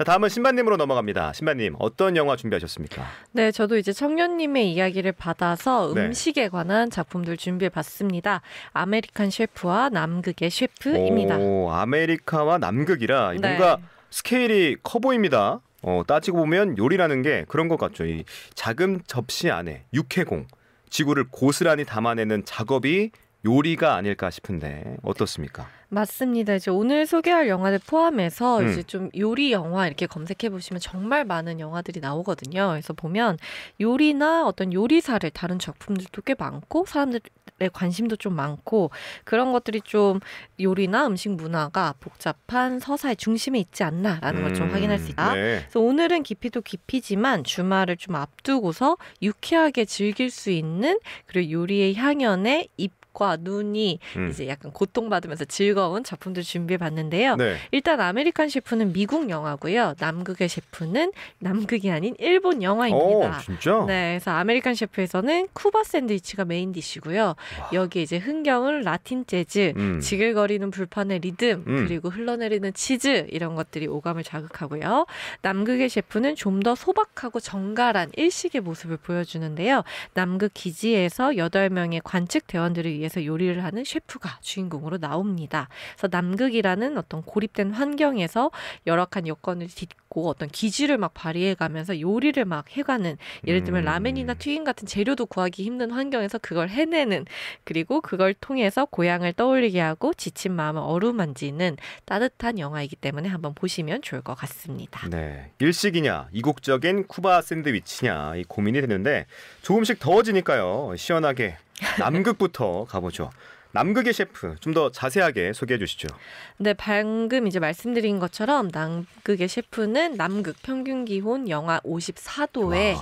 자, 다음은 신반님으로 넘어갑니다. 신반님, 어떤 영화 준비하셨습니까? 네, 저도 이제 청년님의 이야기를 받아서 네. 음식에 관한 작품들 준비해 봤습니다. 아메리칸 셰프와 남극의 셰프입니다. 오, 아메리카와 남극이라 네. 뭔가 네. 스케일이 커 보입니다. 어, 따지고 보면 요리라는 게 그런 것 같죠. 이 작은 접시 안에 육해공, 지구를 고스란히 담아내는 작업이 요리가 아닐까 싶은데 어떻습니까? 맞습니다. 이제 오늘 소개할 영화들 포함해서 음. 이제 좀 요리 영화 이렇게 검색해 보시면 정말 많은 영화들이 나오거든요. 그래서 보면 요리나 어떤 요리사를 다른 작품들도 꽤 많고 사람들의 관심도 좀 많고 그런 것들이 좀 요리나 음식 문화가 복잡한 서사의 중심에 있지 않나라는 걸좀 음, 확인할 수 있다. 네. 그래서 오늘은 깊이도 깊이지만 주말을 좀 앞두고서 유쾌하게 즐길 수 있는 그리고 요리의 향연에 입 시과 눈이 음. 이제 약간 고통받으면서 즐거운 작품들 준비해 봤는데요. 네. 일단 아메리칸 셰프는 미국 영화고요. 남극의 셰프는 남극이 아닌 일본 영화입니다. 오, 진짜? 네. 그래서 아메리칸 셰프에서는 쿠바 샌드위치가 메인 디시고요. 여기 이제 흥경을 라틴 재즈, 음. 지글거리는 불판의 리듬, 음. 그리고 흘러내리는 치즈 이런 것들이 오감을 자극하고요. 남극의 셰프는 좀 더 소박하고 정갈한 일식의 모습을 보여주는데요. 남극 기지에서 여덟 명의 관측 대원들을 위해서 요리를 하는 셰프가 주인공으로 나옵니다. 그래서 남극이라는 어떤 고립된 환경에서 열악한 여건을 딛고 어떤 기지를 막 발휘해 가면서 요리를 막 해가는 예를 들면 음. 라멘이나 튀김 같은 재료도 구하기 힘든 환경에서 그걸 해내는 그리고 그걸 통해서 고향을 떠올리게 하고 지친 마음을 어루만지는 따뜻한 영화이기 때문에 한번 보시면 좋을 것 같습니다. 네. 일식이냐, 이국적인 쿠바 샌드위치냐 이 고민이 되는데 조금씩 더워지니까요. 시원하게 남극부터 가보죠. 남극의 셰프 좀 더 자세하게 소개해 주시죠. 네, 방금 이제 말씀드린 것처럼 남극의 셰프는 남극 평균 기온 영하 54도에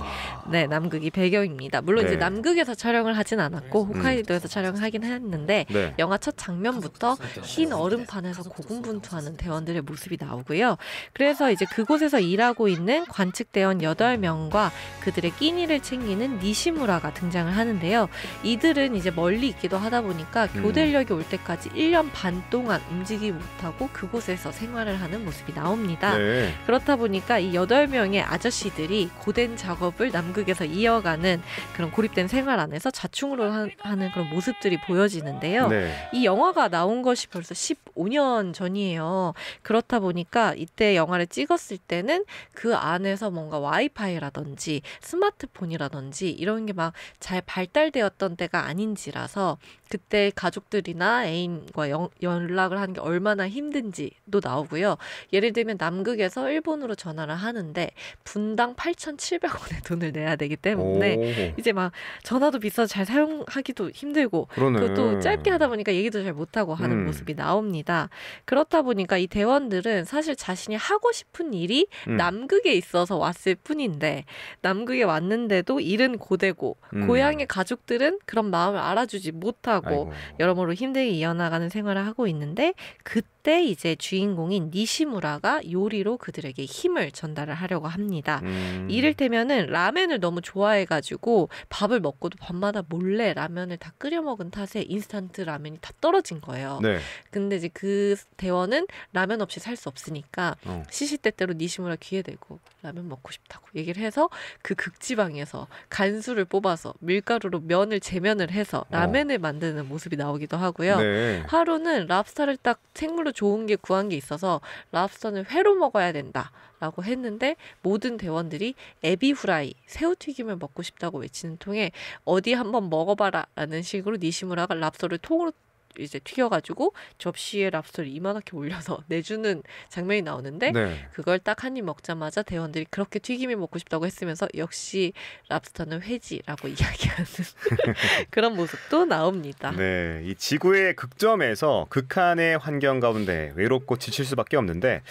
네, 남극이 배경입니다. 물론 네. 이제 남극에서 촬영을 하진 않았고 네, 홋카이도에서 음. 촬영을 하긴 했는데 네. 영화 첫 장면부터 흰 네. 얼음판에서 고군분투하는 대원들의 모습이 나오고요. 그래서 이제 그곳에서 일하고 있는 관측 대원 8명과 그들의 끼니를 챙기는 니시무라가 등장을 하는데요. 이들은 이제 멀리 있기도 하다 보니까 음. 교대력이 올 때까지 1년 반 동안 움직이지 못하고 그곳에서 생활을 하는 모습이 나옵니다. 네. 그렇다 보니까 이 8명의 아저씨들이 고된 작업을 남극에서 이어가는 그런 고립된 생활 안에서 자충으로 하, 는 그런 모습들이 보여지는데요. 네. 이 영화가 나온 것이 벌써 15년 전이에요. 그렇다 보니까 이때 영화를 찍었을 때는 그 안에서 뭔가 와이파이라든지 스마트폰이라든지 이런 게 막 잘 발달되었던 때가 아닌지라서 그때 가 가족들이나 애인과 연, 연락을 하는 게 얼마나 힘든지도 나오고요. 예를 들면 남극에서 일본으로 전화를 하는데 분당 8,700원의 돈을 내야 되기 때문에 오. 이제 막 전화도 비싸서 잘 사용하기도 힘들고 그것도 짧게 하다 보니까 얘기도 잘 못하고 하는 음. 모습이 나옵니다. 그렇다 보니까 이 대원들은 사실 자신이 하고 싶은 일이 음. 남극에 있어서 왔을 뿐인데 남극에 왔는데도 일은 고되고 음. 고향의 가족들은 그런 마음을 알아주지 못하고 아이고. 여러모로 힘들게 이어나가는 생활을 하고 있는데 그 그때 이제 주인공인 니시무라가 요리로 그들에게 힘을 전달을 하려고 합니다. 음. 이를테면은 라면을 너무 좋아해가지고 밥을 먹고도 밤마다 몰래 라면을 다 끓여 먹은 탓에 인스턴트 라면이 다 떨어진 거예요. 네. 근데 이제 그 대원은 라면 없이 살 수 없으니까 어. 시시때때로 니시무라 귀에 대고 라면 먹고 싶다고 얘기를 해서 그 극지방에서 간수를 뽑아서 밀가루로 면을 재면을 해서 어. 라면을 어. 만드는 모습이 나오기도 하고요. 네. 하루는 랍스타를 딱 생물로 좋은 게 구한 게 있어서 랍스터는 회로 먹어야 된다. 라고 했는데 모든 대원들이 에비 후라이, 새우튀김을 먹고 싶다고 외치는 통에 어디 한번 먹어봐라 라는 식으로 니시무라가 랍스터를 통으로 이제 튀겨가지고 접시에 랍스터를 이만하게 올려서 내주는 장면이 나오는데 네. 그걸 딱 한 입 먹자마자 대원들이 그렇게 튀김이 먹고 싶다고 했으면서 역시 랍스터는 회지라고 이야기하는 그런 모습도 나옵니다. 네, 이 지구의 극점에서 극한의 환경 가운데 외롭고 지칠 수밖에 없는데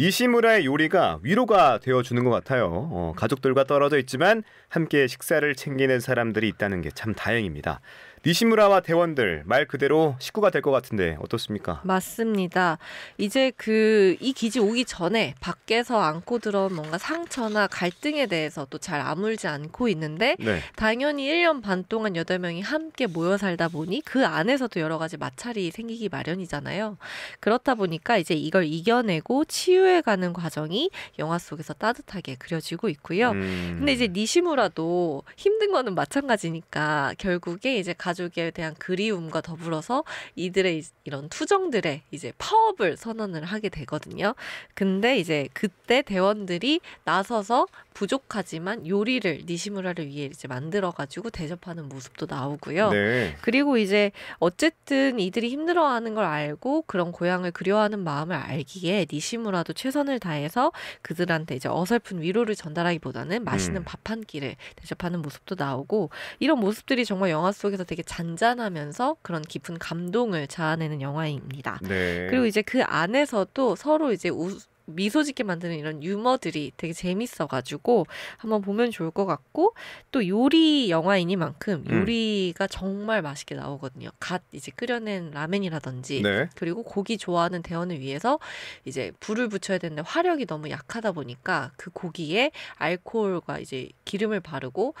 니시무라의 요리가 위로가 되어주는 것 같아요. 어, 가족들과 떨어져 있지만 함께 식사를 챙기는 사람들이 있다는 게 참 다행입니다. 니시무라와 대원들 말 그대로 식구가 될 것 같은데 어떻습니까? 맞습니다. 이제 그 이 기지 오기 전에 밖에서 안고 들어온 뭔가 상처나 갈등에 대해서 또 잘 아물지 않고 있는데 네. 당연히 1년 반 동안 8명이 함께 모여 살다 보니 그 안에서도 여러 가지 마찰이 생기기 마련이잖아요. 그렇다 보니까 이제 이걸 이겨내고 치유해가는 과정이 영화 속에서 따뜻하게 그려지고 있고요. 음... 근데 이제 니시무라도 힘든 거는 마찬가지니까 결국에 이제 가 가족에 대한 그리움과 더불어서 이들의 이런 투정들의 이제 파업을 선언을 하게 되거든요. 근데 이제 그때 대원들이 나서서 부족하지만 요리를 니시무라를 위해 이제 만들어 가지고 대접하는 모습도 나오고요. 네. 그리고 이제 어쨌든 이들이 힘들어하는 걸 알고 그런 고향을 그리워하는 마음을 알기에 니시무라도 최선을 다해서 그들한테 이제 어설픈 위로를 전달하기보다는 맛있는 음. 밥한 끼를 대접하는 모습도 나오고 이런 모습들이 정말 영화 속에서 되게 되게 잔잔하면서 그런 깊은 감동을 자아내는 영화입니다. 네. 그리고 이제 그 안에서도 서로 이제 우, 미소 짓게 만드는 이런 유머들이 되게 재밌어가지고 한번 보면 좋을 것 같고 또 요리 영화이니만큼 음. 요리가 음. 정말 맛있게 나오거든요. 갓 이제 끓여낸 라면이라든지 네. 그리고 고기 좋아하는 대원을 위해서 이제 불을 붙여야 되는데 화력이 너무 약하다 보니까 그 고기에 알코올과 이제 기름을 바르고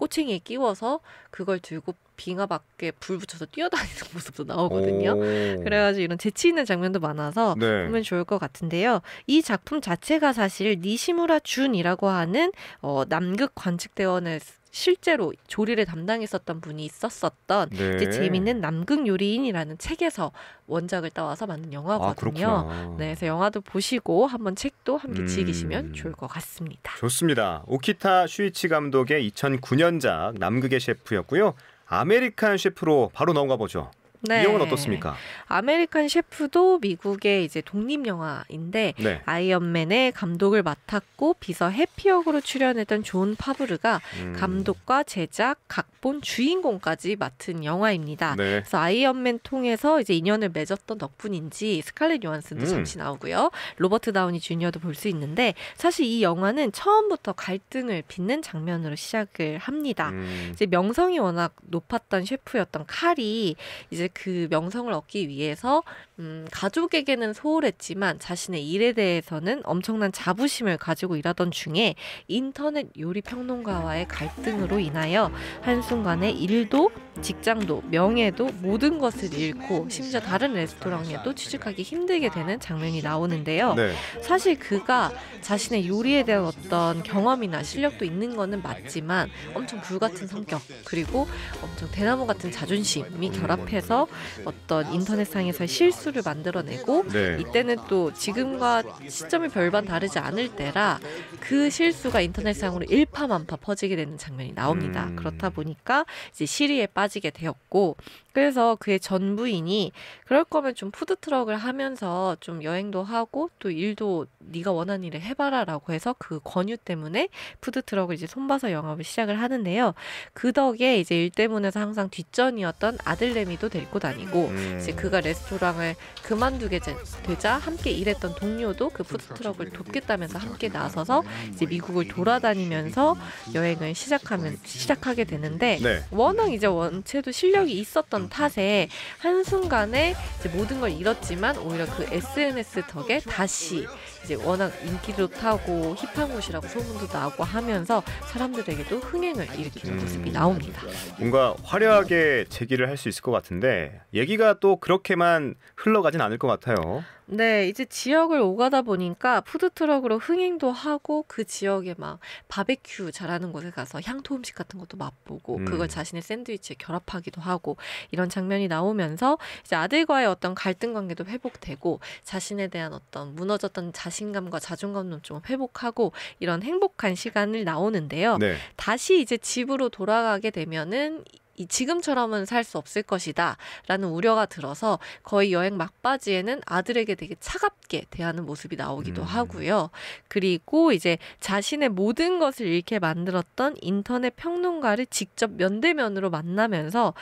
꼬챙이에 끼워서 그걸 들고 빙하 밖에 불 붙여서 뛰어다니는 모습도 나오거든요. 그래가지고 이런 재치 있는 장면도 많아서 네. 보면 좋을 것 같은데요. 이 작품 자체가 사실 니시무라 준이라고 하는 어, 남극 관측대원의 실제로 조리를 담당했었던 분이 있었었던 네. 이제 재미있는 남극 요리인이라는 책에서 원작을 따와서 만든 영화거든요. 아, 네, 그래서 영화도 보시고 한번 책도 함께 음. 즐기시면 좋을 것 같습니다. 좋습니다. 오키타 슈이치 감독의 2009년작 남극의 셰프였고요. 아메리칸 셰프로 바로 넘어가 보죠. 네. 이 영화는 어떻습니까? 아메리칸 셰프도 미국의 이제 독립 영화인데 네. 아이언맨의 감독을 맡았고 비서 해피역으로 출연했던 존 파브르가 음. 감독과 제작, 각본, 주인공까지 맡은 영화입니다. 네. 그래서 아이언맨 통해서 이제 인연을 맺었던 덕분인지 스칼렛 요한슨도 음. 잠시 나오고요. 로버트 다우니 주니어도 볼 수 있는데 사실 이 영화는 처음부터 갈등을 빚는 장면으로 시작을 합니다. 음. 이제 명성이 워낙 높았던 셰프였던 칼이 이제 그 명성을 얻기 위해서 음, 가족에게는 소홀했지만 자신의 일에 대해서는 엄청난 자부심을 가지고 일하던 중에 인터넷 요리 평론가와의 갈등으로 인하여 한순간에 일도 직장도 명예도 모든 것을 잃고 심지어 다른 레스토랑에도 취직하기 힘들게 되는 장면이 나오는데요. 네. 사실 그가 자신의 요리에 대한 어떤 경험이나 실력도 있는 거는 맞지만 엄청 불 같은 성격 그리고 엄청 대나무 같은 자존심이 결합해서 어떤 인터넷상에서의 실수를 만들어내고 네. 이때는 또 지금과 시점이 별반 다르지 않을 때라 그 실수가 인터넷상으로 일파만파 퍼지게 되는 장면이 나옵니다. 음. 그렇다 보니까 이제 시리에 빠져 따지게 되었고 그래서 그의 전 부인이 그럴 거면 좀 푸드트럭을 하면서 좀 여행도 하고 또 일도 네가 원하는 일을 해봐라라고 해서 그 권유 때문에 푸드트럭을 이제 손봐서 영업을 시작을 하는데요. 그 덕에 이제 일 때문에서 항상 뒷전이었던 아들내미도 데리고 다니고 음. 이제 그가 레스토랑을 그만두게 되자 함께 일했던 동료도 그 푸드트럭을 돕겠다면서 함께 나서서 이제 미국을 돌아다니면서 여행을 시작하면 시작하게 되는데 네. 워낙 이제 원 전체도 실력이 네. 있었던 음, 음, 탓에 음. 한순간에 이제 모든 걸 잃었지만 오히려 그 SNS 덕에 다시 이제 워낙 인기도 타고 힙한 곳이라고 소문도 나고 하면서 사람들에게도 흥행을 일으키는 음, 모습이 나옵니다. 뭔가 화려하게 제기를 할 수 있을 것 같은데 얘기가 또 그렇게만 흘러가진 않을 것 같아요. 네, 이제 지역을 오가다 보니까 푸드트럭으로 흥행도 하고 그 지역에 막 바베큐 잘하는 곳에 가서 향토 음식 같은 것도 맛보고 음. 그걸 자신의 샌드위치에 결합하기도 하고 이런 장면이 나오면서 이제 아들과의 어떤 갈등 관계도 회복되고 자신에 대한 어떤 무너졌던 자신감과 자존감도 좀 회복하고 이런 행복한 시간을 나오는데요. 네. 다시 이제 집으로 돌아가게 되면은 이 지금처럼은 살 수 없을 것이다 라는 우려가 들어서 거의 여행 막바지에는 아들에게 되게 차갑게 대하는 모습이 나오기도 음. 하고요. 그리고 이제 자신의 모든 것을 잃게 만들었던 인터넷 평론가를 직접 면대면으로 만나면서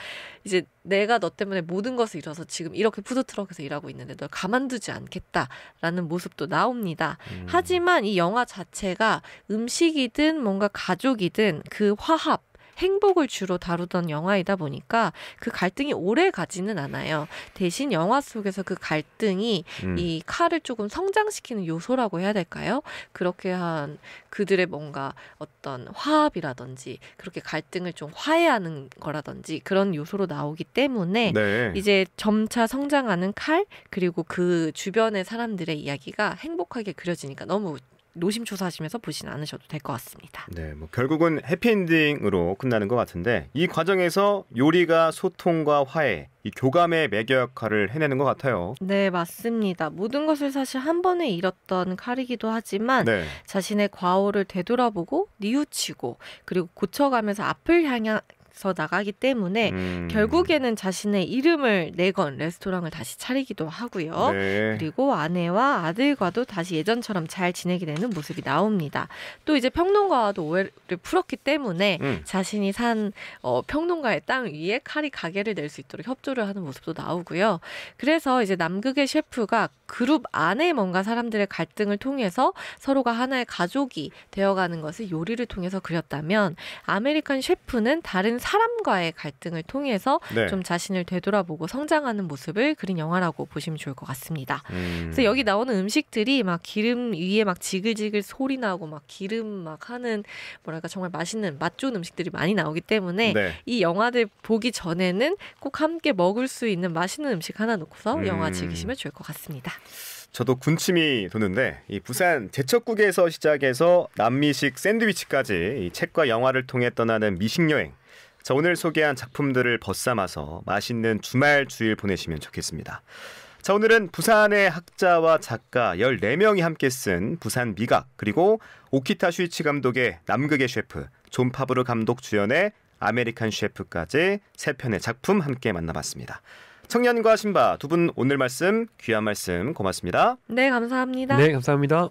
이제 내가 너 때문에 모든 것을 잃어서 지금 이렇게 푸드트럭에서 일하고 있는데 널 가만두지 않겠다라는 모습도 나옵니다. 음. 하지만 이 영화 자체가 음식이든 뭔가 가족이든 그 화합 행복을 주로 다루던 영화이다 보니까 그 갈등이 오래 가지는 않아요. 대신 영화 속에서 그 갈등이 음. 이 칼을 조금 성장시키는 요소라고 해야 될까요? 그렇게 한 그들의 뭔가 어떤 화합이라든지 그렇게 갈등을 좀 화해하는 거라든지 그런 요소로 나오기 때문에 네. 이제 점차 성장하는 칼 그리고 그 주변의 사람들의 이야기가 행복하게 그려지니까 너무 노심초사하시면서 보진 않으셔도 될 것 같습니다. 네, 뭐 결국은 해피엔딩으로 끝나는 것 같은데 이 과정에서 요리가 소통과 화해, 이 교감의 매개 역할을 해내는 것 같아요. 네, 맞습니다. 모든 것을 사실 한 번에 잃었던 칼이기도 하지만 네. 자신의 과오를 되돌아보고 뉘우치고 그리고 고쳐가면서 앞을 향한 서 나가기 때문에 음. 결국에는 자신의 이름을 내건 레스토랑을 다시 차리기도 하고요. 네. 그리고 아내와 아들과도 다시 예전처럼 잘 지내게 되는 모습이 나옵니다. 또 이제 평론가와도 오해를 풀었기 때문에 음. 자신이 산 어, 평론가의 땅 위에 칼이 가게를 낼 수 있도록 협조를 하는 모습도 나오고요. 그래서 이제 남극의 셰프가 그룹 안에 뭔가 사람들의 갈등을 통해서 서로가 하나의 가족이 되어가는 것을 요리를 통해서 그렸다면 아메리칸 셰프는 다른 사람과의 갈등을 통해서 네. 좀 자신을 되돌아보고 성장하는 모습을 그린 영화라고 보시면 좋을 것 같습니다. 음. 그래서 여기 나오는 음식들이 막 기름 위에 막 지글지글 소리 나고 막 기름 막 하는 뭐랄까 정말 맛있는 맛 좋은 음식들이 많이 나오기 때문에 네. 이 영화들 보기 전에는 꼭 함께 먹을 수 있는 맛있는 음식 하나 놓고서 음. 영화 즐기시면 좋을 것 같습니다. 저도 군침이 도는데 이 부산 제척국에서 시작해서 남미식 샌드위치까지 이 책과 영화를 통해 떠나는 미식 여행 자, 오늘 소개한 작품들을 벗삼아서 맛있는 주말 주일 보내시면 좋겠습니다. 자, 오늘은 부산의 학자와 작가 14명이 함께 쓴 부산 미각, 그리고 오키타 슈이치 감독의 남극의 셰프, 존 파브르 감독 주연의 아메리칸 셰프까지 세 편의 작품 함께 만나봤습니다. 청년과 신바 두 분 오늘 말씀 귀한 말씀 고맙습니다. 네, 감사합니다. 네, 감사합니다.